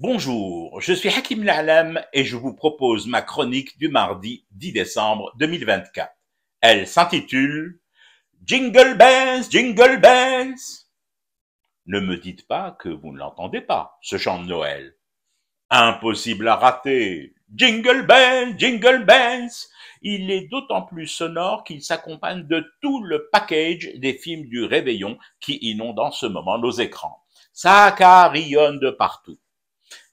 Bonjour, je suis Hakim Lalam et je vous propose ma chronique du mardi 10 décembre 2024. Elle s'intitule Jingle Bells, Jingle Bells. Ne me dites pas que vous ne l'entendez pas, ce chant de Noël. Impossible à rater. Jingle Bells, Jingle Bells. Il est d'autant plus sonore qu'il s'accompagne de tout le package des films du réveillon qui inondent en ce moment nos écrans. Ça carillonne de partout.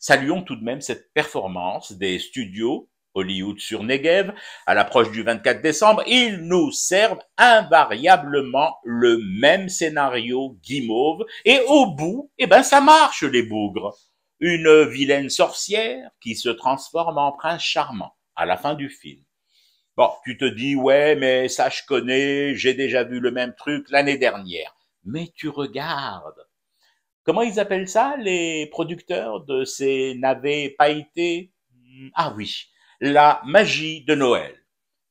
Saluons tout de même cette performance des studios Hollywood sur Negev à l'approche du 24 décembre. Ils nous servent invariablement le même scénario guimauve et au bout, eh ben, ça marche les bougres. Une vilaine sorcière qui se transforme en prince charmant à la fin du film. Bon, tu te dis, ouais, mais ça je connais, j'ai déjà vu le même truc l'année dernière. Mais tu regardes, Comment ils appellent ça, les producteurs de ces navets pailletés hmm, Ah oui, la magie de Noël.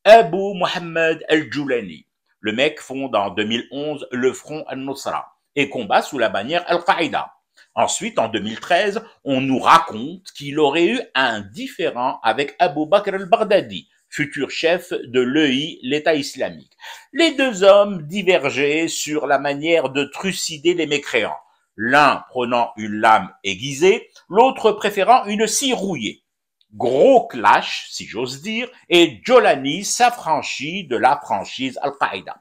Abu Mohamed al-Joulani. Le mec fonde en 2011 le Front al-Nusra et combat sous la bannière al-Qaïda. Ensuite, en 2013, on nous raconte qu'il aurait eu un différend avec Abu Bakr al bardadi futur chef de l'EI, l'État islamique. Les deux hommes divergeaient sur la manière de trucider les mécréants l'un prenant une lame aiguisée, l'autre préférant une scie rouillée. Gros clash, si j'ose dire, et Jolani s'affranchit de la franchise Al-Qaïda.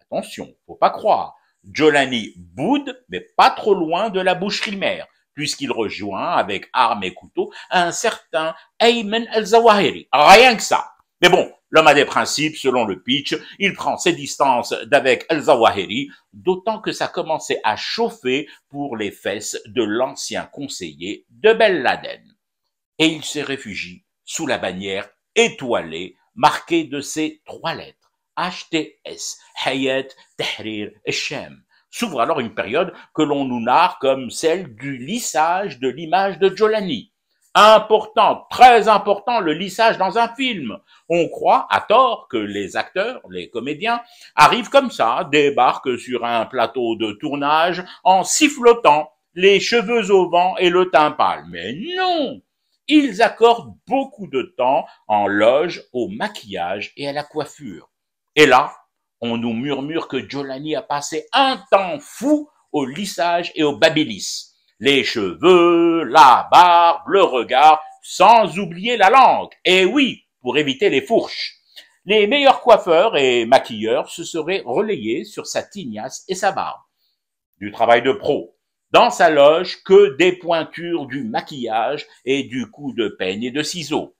Attention, faut pas croire. Jolani boude, mais pas trop loin de la boucherie mère, puisqu'il rejoint, avec armes et couteaux, un certain Ayman al-Zawahiri. Rien que ça. Mais bon, l'homme a des principes selon le pitch, il prend ses distances d'avec El Zawahiri, d'autant que ça commençait à chauffer pour les fesses de l'ancien conseiller de Ben Laden. Et il se réfugie sous la bannière étoilée marquée de ces trois lettres, HTS, Hayat Tahrir S'ouvre alors une période que l'on nous narre comme celle du lissage de l'image de Jolani. Important, très important, le lissage dans un film. On croit, à tort, que les acteurs, les comédiens, arrivent comme ça, débarquent sur un plateau de tournage en sifflotant, les cheveux au vent et le teint pâle. Mais non! Ils accordent beaucoup de temps en loge au maquillage et à la coiffure. Et là, on nous murmure que Jolani a passé un temps fou au lissage et au babilis les cheveux, la barbe, le regard, sans oublier la langue. Et eh oui, pour éviter les fourches. Les meilleurs coiffeurs et maquilleurs se seraient relayés sur sa tignasse et sa barbe. Du travail de pro. Dans sa loge, que des pointures du maquillage et du coup de peigne et de ciseaux.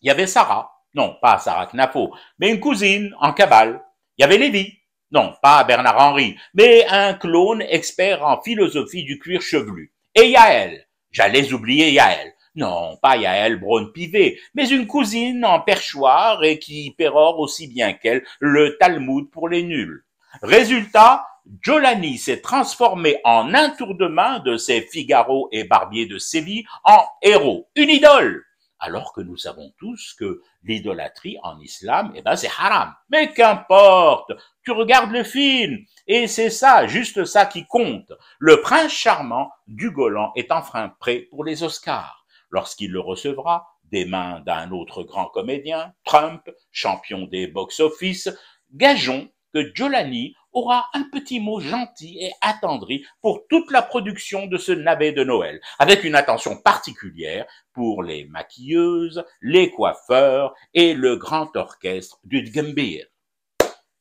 Il y avait Sarah, non pas Sarah Knafo, mais une cousine en cabale, Il y avait Lévi, non, pas Bernard Henry, mais un clone expert en philosophie du cuir chevelu. Et Yael, j'allais oublier Yael. Non, pas Yael Braun-Pivet, mais une cousine en perchoir et qui pérore aussi bien qu'elle le Talmud pour les nuls. Résultat, Jolani s'est transformé en un tour de main de ses Figaro et Barbier de Séville en héros, une idole alors que nous savons tous que l'idolâtrie en islam, eh ben, c'est haram. Mais qu'importe, tu regardes le film, et c'est ça, juste ça qui compte. Le prince charmant du Golan est enfin prêt pour les Oscars. Lorsqu'il le recevra, des mains d'un autre grand comédien, Trump, champion des box-office, gageons que Jolani aura un petit mot gentil et attendri pour toute la production de ce navet de Noël, avec une attention particulière pour les maquilleuses, les coiffeurs et le grand orchestre du Gambir.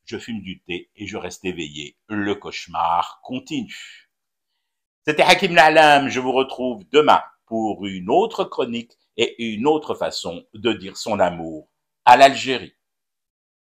Je fume du thé et je reste éveillé. Le cauchemar continue. C'était Hakim Nalam, je vous retrouve demain pour une autre chronique et une autre façon de dire son amour à l'Algérie.